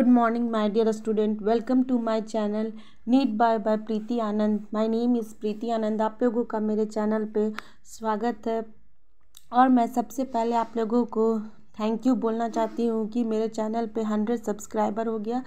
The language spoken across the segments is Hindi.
good morning my dear student welcome to my channel NEET bye bye Preeti Anand my name is Preeti Anand आप लोगों का मेरे चैनल पे स्वागत है और मैं सबसे पहले आप लोगों को थैंक यू बोलना चाहती हूँ कि मेरे चैनल पे हंड्रेड सब्सक्राइबर हो गया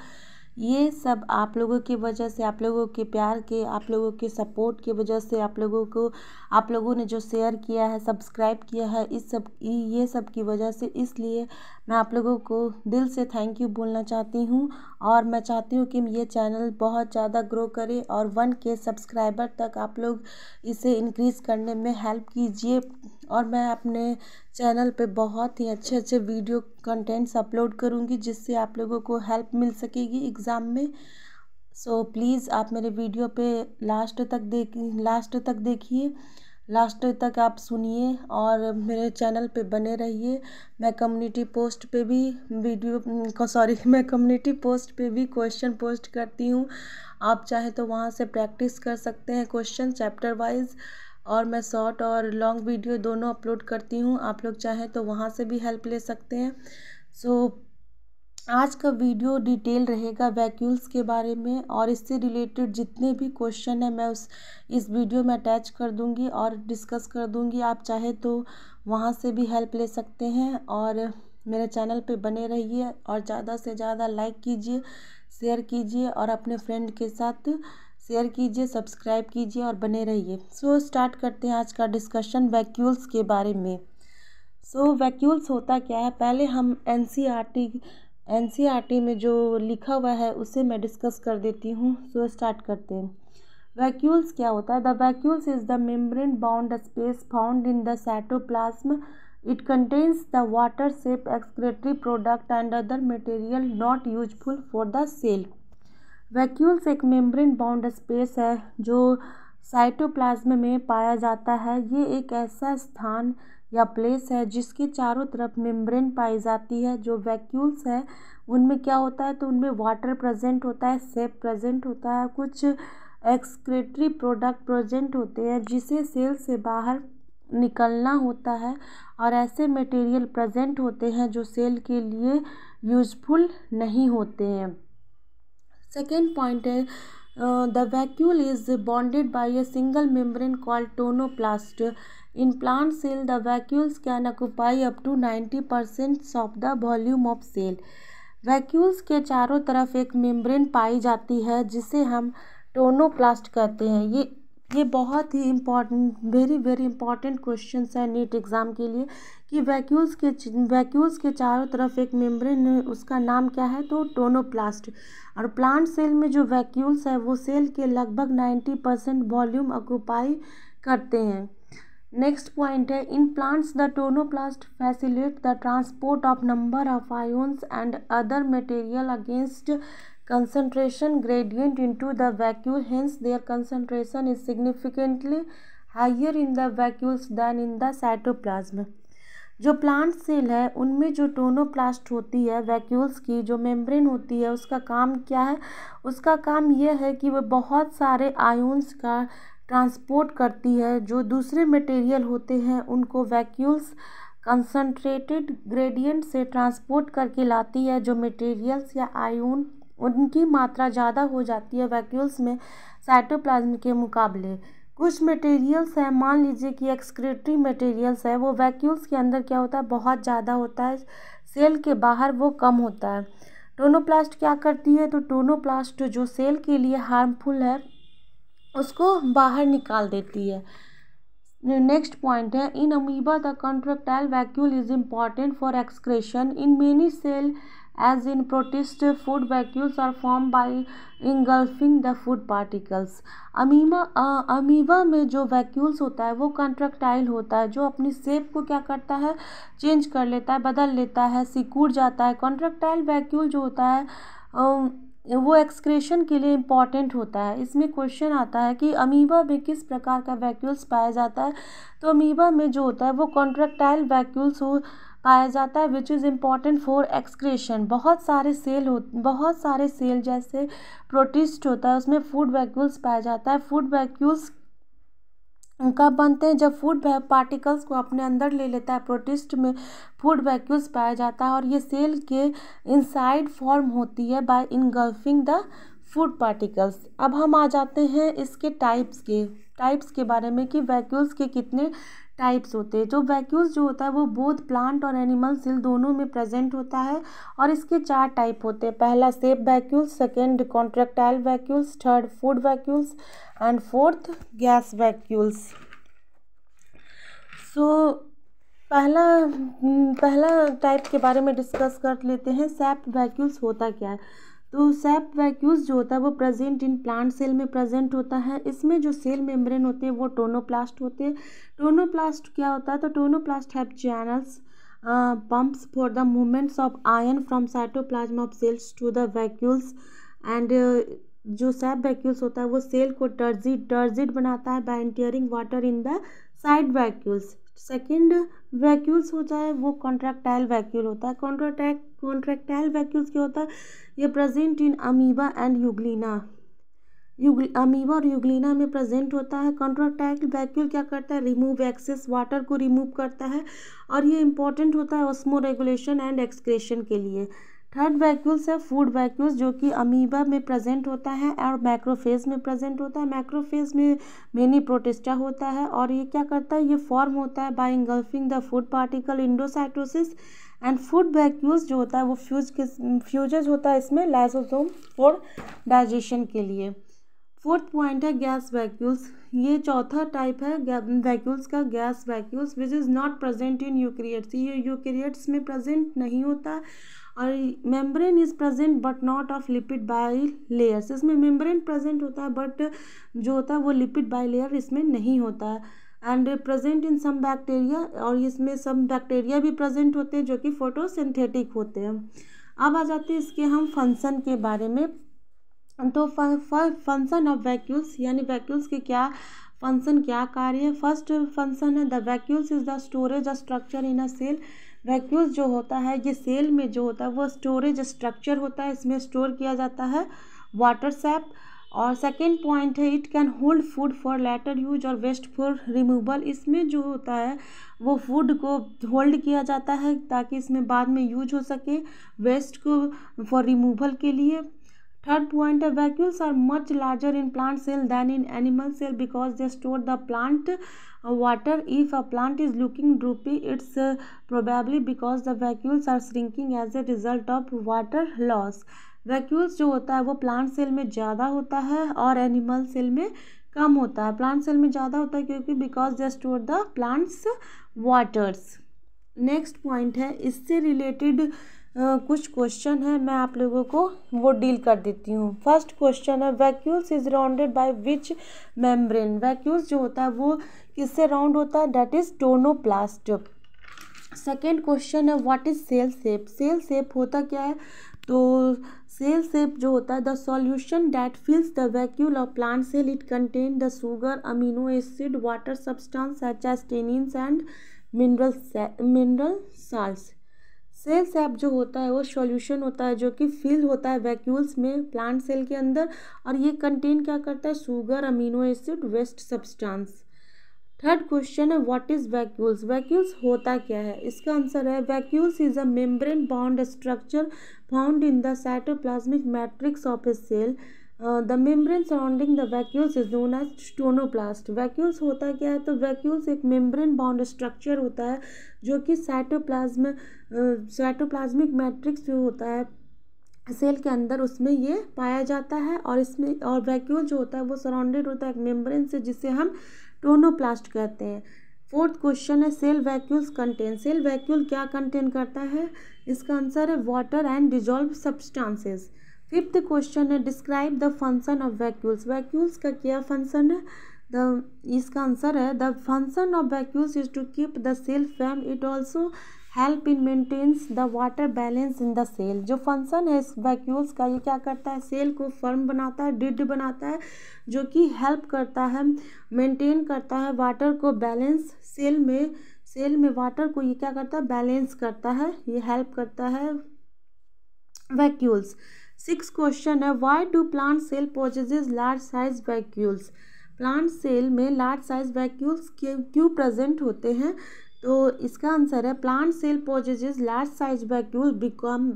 ये सब आप लोगों की वजह से आप लोगों के प्यार के आप लोगों के सपोर्ट की वजह से आप लोगों को आप लोगों ने जो शेयर किया है सब्सक्राइब किया है इस सब ये सब की वजह से इसलिए मैं आप लोगों को दिल से थैंक यू बोलना चाहती हूँ और मैं चाहती हूँ कि ये चैनल बहुत ज़्यादा ग्रो करे और वन के सब्सक्राइबर तक आप लोग इसे इनक्रीज़ करने में हेल्प कीजिए और मैं अपने चैनल पे बहुत ही अच्छे अच्छे वीडियो कंटेंट्स अपलोड करूँगी जिससे आप लोगों को हेल्प मिल सकेगी एग्ज़ाम में सो so, प्लीज़ आप मेरे वीडियो पे लास्ट तक देख लास्ट तक देखिए लास्ट तक आप सुनिए और मेरे चैनल पे बने रहिए मैं कम्युनिटी पोस्ट पे भी वीडियो सॉरी मैं कम्युनिटी पोस्ट पे भी क्वेश्चन पोस्ट करती हूँ आप चाहे तो वहाँ से प्रैक्टिस कर सकते हैं क्वेश्चन चैप्टर वाइज और मैं शॉर्ट और लॉन्ग वीडियो दोनों अपलोड करती हूँ आप लोग चाहें तो वहाँ से भी हेल्प ले सकते हैं सो so, आज का वीडियो डिटेल रहेगा वैक्यूल्स के बारे में और इससे रिलेटेड जितने भी क्वेश्चन हैं मैं उस इस वीडियो में अटैच कर दूँगी और डिस्कस कर दूँगी आप चाहे तो वहाँ से भी हेल्प ले सकते हैं और मेरे चैनल पे बने रहिए और ज़्यादा से ज़्यादा लाइक कीजिए शेयर कीजिए और अपने फ्रेंड के साथ शेयर कीजिए सब्सक्राइब कीजिए और बने रहिए सो so, स्टार्ट करते हैं आज का डिस्कशन वैक्यूल्स के बारे में सो so, वैक्यूल्स होता क्या है पहले हम एन एन e e में जो लिखा हुआ है उसे मैं डिस्कस कर देती हूँ सो so, स्टार्ट करते हैं वैक्यूल्स क्या होता है the vacuoles is the membrane bound space found in the cytoplasm it contains the water sap excretory product and other material not useful for the cell vacuoles एक मेम्ब्रेन बाउंड स्पेस है जो साइटोप्लाज्म में पाया जाता है ये एक ऐसा स्थान या प्लेस है जिसके चारों तरफ मेम्ब्रेन पाई जाती है जो वैक्यूल्स है उनमें क्या होता है तो उनमें वाटर प्रेजेंट होता है सेप प्रेजेंट होता है कुछ एक्सक्रेटरी प्रोडक्ट प्रेजेंट होते हैं जिसे सेल से बाहर निकलना होता है और ऐसे मटेरियल प्रेजेंट होते हैं जो सेल के लिए यूजफुल नहीं होते हैं सेकेंड पॉइंट है the vacuole is bonded by a single membrane called tonoplast in plant cell the vacuoles can occupy up to ninety percent of the volume of cell vacuoles के चारों तरफ एक मेम्ब्रेन पाई जाती है जिसे हम टोनोप्लास्ट कहते हैं ये ये बहुत ही important very very important question है नीट एग्ज़ाम के लिए कि वैक्यूल्स के वैक्यूल्स के चारों तरफ एक मेम्ब्रेन उसका नाम क्या है तो टोनोप्लास्ट और प्लांट सेल में जो वैक्यूल्स है वो सेल के लगभग नाइन्टी परसेंट वॉल्यूम ऑक्यूपाई करते हैं नेक्स्ट पॉइंट है in plants the tonoplast facilitate the transport of number of ions and other material against concentration gradient into the vacuole hence their concentration is significantly higher in the vacuoles than in the cytoplasm जो प्लांट सेल है उनमें जो टोनोप्लास्ट होती है वैक्यूल्स की जो मेम्ब्रेन होती है उसका काम क्या है उसका काम यह है कि वह बहुत सारे आयोन्स का ट्रांसपोर्ट करती है जो दूसरे मटेरियल होते हैं उनको वैक्यूल्स कंसनट्रेटेड ग्रेडियंट से ट्रांसपोर्ट करके लाती है जो मटेरियल्स या आयोन उनकी मात्रा ज़्यादा हो जाती है वैक्यूल्स में साइटोप्लाज्म के मुकाबले कुछ मटेरियल्स हैं मान लीजिए कि एक्सक्रेटरी मटेरियल्स है वो वैक्यूल्स के अंदर क्या होता है बहुत ज़्यादा होता है सेल के बाहर वो कम होता है टोनोप्लास्ट क्या करती है तो टोनोप्लास्ट जो सेल के लिए हार्मफुल है उसको बाहर निकाल देती है नेक्स्ट पॉइंट है in amoeba the contractile vacuole is important for excretion in many cell as in protists, food vacuoles are form by engulfing the food particles amoeba amoeba में जो वैक्यूल्स होता है वो कंट्रक्टाइल होता है जो अपनी सेप को क्या करता है चेंज कर लेता है बदल लेता है सिकुड़ जाता है कंट्रक्टाइल वैक्यूल जो होता है um, वो एक्सक्रेशन के लिए इम्पॉर्टेंट होता है इसमें क्वेश्चन आता है कि अमीबा में किस प्रकार का वैक्यूल्स पाया जाता है तो अमीबा में जो होता है वो कॉन्ट्रैक्टाइल वैक्यूल्स हो पाया जाता है which is important for excretion बहुत सारे सेल हो बहुत सारे सेल जैसे प्रोटिस्ट होता है उसमें फूड वैक्यूल्स पाया जाता है फूड वैक्यूल्स कब बनते हैं जब फूड पार्टिकल्स को अपने अंदर ले लेता है प्रोटिस्ट में फूड वैक्यूल्स पाया जाता है और ये सेल के इनसाइड फॉर्म होती है by engulfing the food particles अब हम आ जाते हैं इसके टाइप्स के टाइप्स के बारे में कि वैक्यूल्स के कितने टाइप्स होते हैं जो वैक्यूल्स जो होता है वो बोथ प्लांट और एनिमल सेल दोनों में प्रेजेंट होता है और इसके चार टाइप होते हैं पहला sap vacuoles second contractile vacuoles third food vacuoles and fourth gas vacuoles so पहला पहला टाइप के बारे में डिस्कस कर लेते हैं सैप वैक्यूल्स होता क्या है तो सैप वैक्यूज जो होता है वो प्रेजेंट इन प्लांट सेल में प्रेजेंट होता है इसमें जो सेल मेम्ब्रेन होते हैं वो टोनोप्लास्ट होते हैं टोनोप्लास्ट क्या होता है तो tonoplast have channels pumps for the movements of ion from cytoplasm of cells to the vacuoles and जो सैप वैक्यूल्स होता है वो सेल को टर्जिड टर्जिड बनाता है by entering water in the side vacuoles second vacuoles होता है वो कॉन्ट्रैक्टाइल वैक्यूल होता है कॉन्ट्राटैक कॉन्ट्रैक्टाइल वैक्यूल्स क्या होता है ये present in amoeba and euglena युग अमीबा और युगलिना में प्रेजेंट होता है कॉन्ट्राटैक्ट वैक्यूल क्या करता है रिमूव एक्सेस वाटर को रिमूव करता है और ये इंपॉर्टेंट होता है ऑस्मो रेगुलेशन एंड एक्सक्रेशन के लिए थर्ड वैक्यूल्स है फूड वैक्यूल्स जो कि अमीबा में प्रेजेंट होता है और मैक्रोफेज में प्रेजेंट होता है मैक्रोफेज में मेनी प्रोटेस्टा होता है और ये क्या करता है ये फॉर्म होता है by engulfing the food particle endocytosis and food vacuoles जो होता है वो फ्यूज के फ्यूजेज होता है इसमें लाइसोसोम फॉर डाइजेशन के लिए फोर्थ पॉइंट है गैस वैक्यूल्स ये चौथा टाइप है वैक्यूल्स का gas vacuoles which is not present in eukaryotes ये यूक्रिएट्स में प्रेजेंट नहीं होता और membrane is present but not of lipid bilayers इसमें मेम्ब्रेन प्रेजेंट होता है बट जो होता है वो लिपिड बाई लेयर इसमें नहीं होता है and present in some bacteria और इसमें सम बैक्टीरिया भी प्रेजेंट होते हैं जो कि फोटोसिंथेटिक होते हैं अब आ जाते हैं इसके हम फंक्शन के बारे में तो फंक्शन ऑफ वैक्यूल्स यानी वैक्यूल्स के क्या फंक्शन क्या कार्य है फर्स्ट फंक्शन है the vacuoles is the storage of structure in a cell vacuole जो होता है ये सेल में जो होता है वो स्टोरेज स्ट्रक्चर होता है इसमें स्टोर किया जाता है वाटर सैप और सेकेंड पॉइंट है it can hold food for later use और वेस्ट फॉर रिमूवल इसमें जो होता है वो फूड को होल्ड किया जाता है ताकि इसमें बाद में यूज हो सके वेस्ट को फॉर रिमूवल के लिए थर्ड पॉइंट है vacuoles are much larger in plant cell than in animal cell because they store the plant water if a plant is looking droopy it's probably because the vacuoles are shrinking as a result of water loss vacuoles जो होता है वो प्लांट सेल में ज़्यादा होता है और एनिमल सेल में कम होता है प्लांट सेल में ज़्यादा होता है क्योंकि because they store the plants waters next point है इससे रिलेटेड कुछ क्वेश्चन है मैं आप लोगों को वो डील कर देती हूँ फर्स्ट क्वेश्चन है vacuoles is rounded by which membrane vacuoles जो होता है वो किससे राउंड होता है that is tonoplast second question है what is cell sap cell sap होता क्या है तो सेल सेप जो होता है the solution that fills the vacuole of plant cell it contain the sugar amino acid water substance एच एस्टेनिन्स and mineral mineral salt cell sap जो होता है वो सॉल्यूशन होता है जो कि फिल होता है वैक्यूल्स में प्लांट सेल के अंदर और ये कंटेन क्या करता है sugar amino acid waste substance third question है व्हाट इज़ वैक्यूल्स वैक्यूल्स होता क्या है इसका आंसर है vacuoles is a membrane bound structure found in the cytoplasmic matrix of a cell the membrane surrounding the vacuoles is known as tonoplast vacuoles होता क्या है तो वैक्यूल्स एक मेम्ब्रेन बाउंड स्ट्रक्चर होता है जो कि साइटोप्लाज्म साइटोप्लाज्मिक मैट्रिक्स जो होता है सेल के अंदर उसमें ये पाया जाता है और इसमें और वैक्यूल जो होता है वो सराउंडेड होता है एक मेम्ब्रेन से जिसे हम टोनोप्लास्ट कहते हैं फोर्थ क्वेश्चन है cell vacuoles contain cell vacuole क्या कंटेन करता है इसका आंसर है water and dissolve substances fifth question है describe the function of vacuoles vacuoles का क्या फंक्शन है द इसका आंसर है the function of vacuoles is to keep the cell firm it also help in maintains the water balance in the cell जो फंक्शन है इस वैक्यूल्स का ये क्या करता है सेल को फर्म बनाता है डिड बनाता है जो कि हेल्प करता है मेंटेन करता है वाटर को बैलेंस सेल में सेल में वाटर को ये क्या करता है बैलेंस करता है ये हेल्प करता है वैक्यूल्स सिक्स क्वेश्चन है why do plant cell possess large size vacuoles plant cell में लार्ज साइज वैक्यूल्स क्यों प्रेजेंट होते हैं तो इसका आंसर है plant cell possess large size vacuole become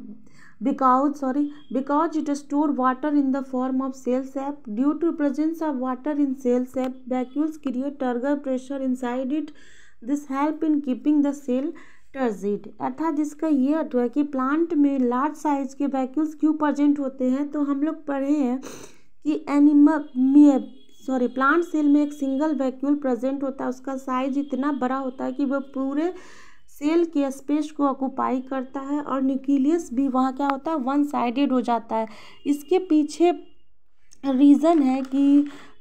because sorry because it store water in the form of cell sap due to presence of water in cell sap vacuoles create turgor pressure in side it this help in keeping the cell टर्स अर्थात इसका ये अर्थ हुआ कि प्लांट में लार्ज साइज के वैक्यूल्स क्यों प्रजेंट होते हैं तो हम लोग पढ़े हैं कि एनिमल सॉरी प्लांट सेल में एक सिंगल वैक्यूल प्रेजेंट होता है उसका साइज इतना बड़ा होता है कि वह पूरे सेल के स्पेस को ऑक्यूपाई करता है और न्यूक्लियस भी वहाँ क्या होता है वन साइडेड हो जाता है इसके पीछे रीज़न है कि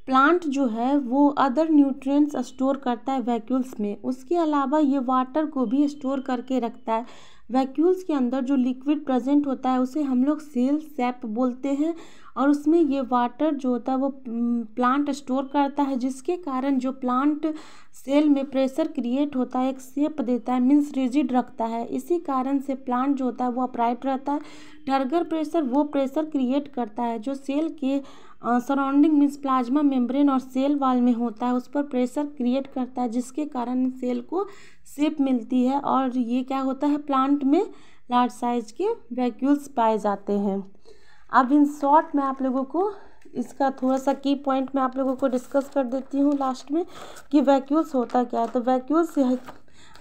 प्लांट जो है वो अदर न्यूट्रिएंट्स स्टोर करता है वैक्यूल्स में उसके अलावा ये वाटर को भी स्टोर करके रखता है वैक्यूल्स के अंदर जो लिक्विड प्रेजेंट होता है उसे हम लोग सेल सैप बोलते हैं और उसमें ये वाटर जो होता है वो प्लांट स्टोर करता है जिसके कारण जो प्लांट सेल में प्रेशर क्रिएट होता है एक सेप देता है मीन्स रिजिड रखता है इसी कारण से प्लांट जो होता है वो अपराइट रहता है टर्गर प्रेशर वो प्रेशर क्रिएट करता है जो सेल के सराउंडिंग मीन्स प्लाज्मा मेम्ब्रेन और सेल वाल में होता है उस पर प्रेशर क्रिएट करता है जिसके कारण सेल को सेप मिलती है और ये क्या होता है प्लांट में लार्ज साइज के वैक्यूल्स पाए जाते हैं अब इन शॉर्ट में आप लोगों को इसका थोड़ा सा की पॉइंट मैं आप लोगों को डिस्कस कर देती हूँ लास्ट में कि वैक्यूल्स होता क्या है तो वैक्यूल्स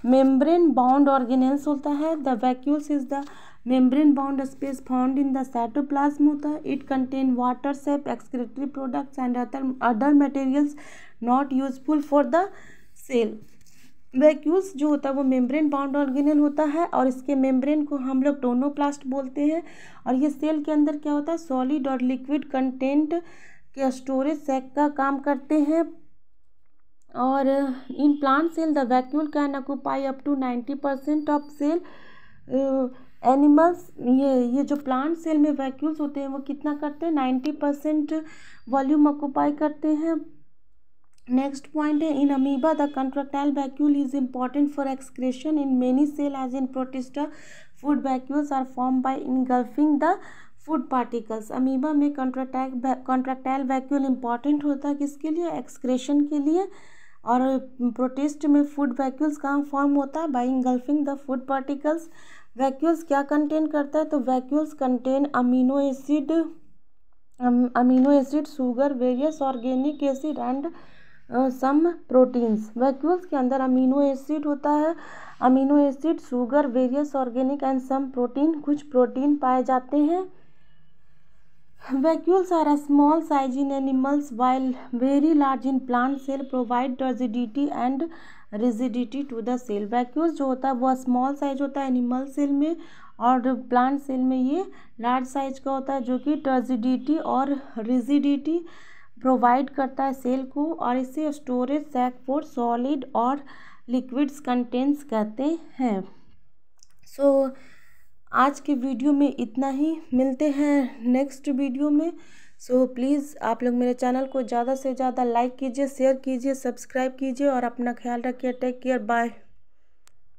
मेम्ब्रेन बाउंड ऑर्गेनेल्स होता है the vacuoles is the membrane bound space found in the cytoplasm होता है it contain water sap excretory products and other other materials not useful for the cell vacuoles जो होता है वो मेम्ब्रेन बाउंड ऑर्गेनल होता है और इसके मेम्ब्रेन को हम लोग टोनोप्लास्ट बोलते हैं और ये सेल के अंदर क्या होता है सॉलिड और लिक्विड कंटेंट के स्टोरेज सेक का काम करते हैं और in plant cell the vacuole can occupy up to ninety percent of cell animals ये ये जो प्लांट सेल में वैक्यूल्स होते हैं वो कितना करते हैं नाइन्टी परसेंट वॉल्यूम ऑक्यूपाई करते हैं नेक्स्ट पॉइंट है in amoeba the contractile vacuole is important for excretion in many cell as in protista food vacuoles are form by engulfing the food particles amoeba में कंट्रक्टाइल कंट्रक्टाइल वैक्यूल इंपॉर्टेंट होता है किसके लिए एक्सक्रेशन के लिए और प्रोटेस्ट में फूड वैक्यूल्स कहाँ फॉर्म होता है by engulfing the food particles vacuoles क्या कंटेन करता है तो vacuoles contain amino acid amino acid sugar various organic acid and some proteins vacuoles के अंदर अमीनो एसिड होता है amino acid sugar various organic and some protein कुछ प्रोटीन पाए जाते हैं vacuoles are small size in animals while very large in plant cell provide turgidity and rigidity to the cell vacuoles जो होता है वह स्मॉल साइज होता है एनिमल सेल में और प्लांट सेल में ये लार्ज साइज का होता है जो कि टर्जिडिटी और रिजिडिटी प्रोवाइड करता है सेल को और इसे स्टोरेज सैक फॉर सॉलिड और लिक्विड्स कंटेंट्स कहते हैं सो so, आज के वीडियो में इतना ही मिलते हैं नेक्स्ट वीडियो में सो so, प्लीज़ आप लोग मेरे चैनल को ज़्यादा से ज़्यादा लाइक कीजिए शेयर कीजिए सब्सक्राइब कीजिए और अपना ख्याल रखिए टेक केयर बाय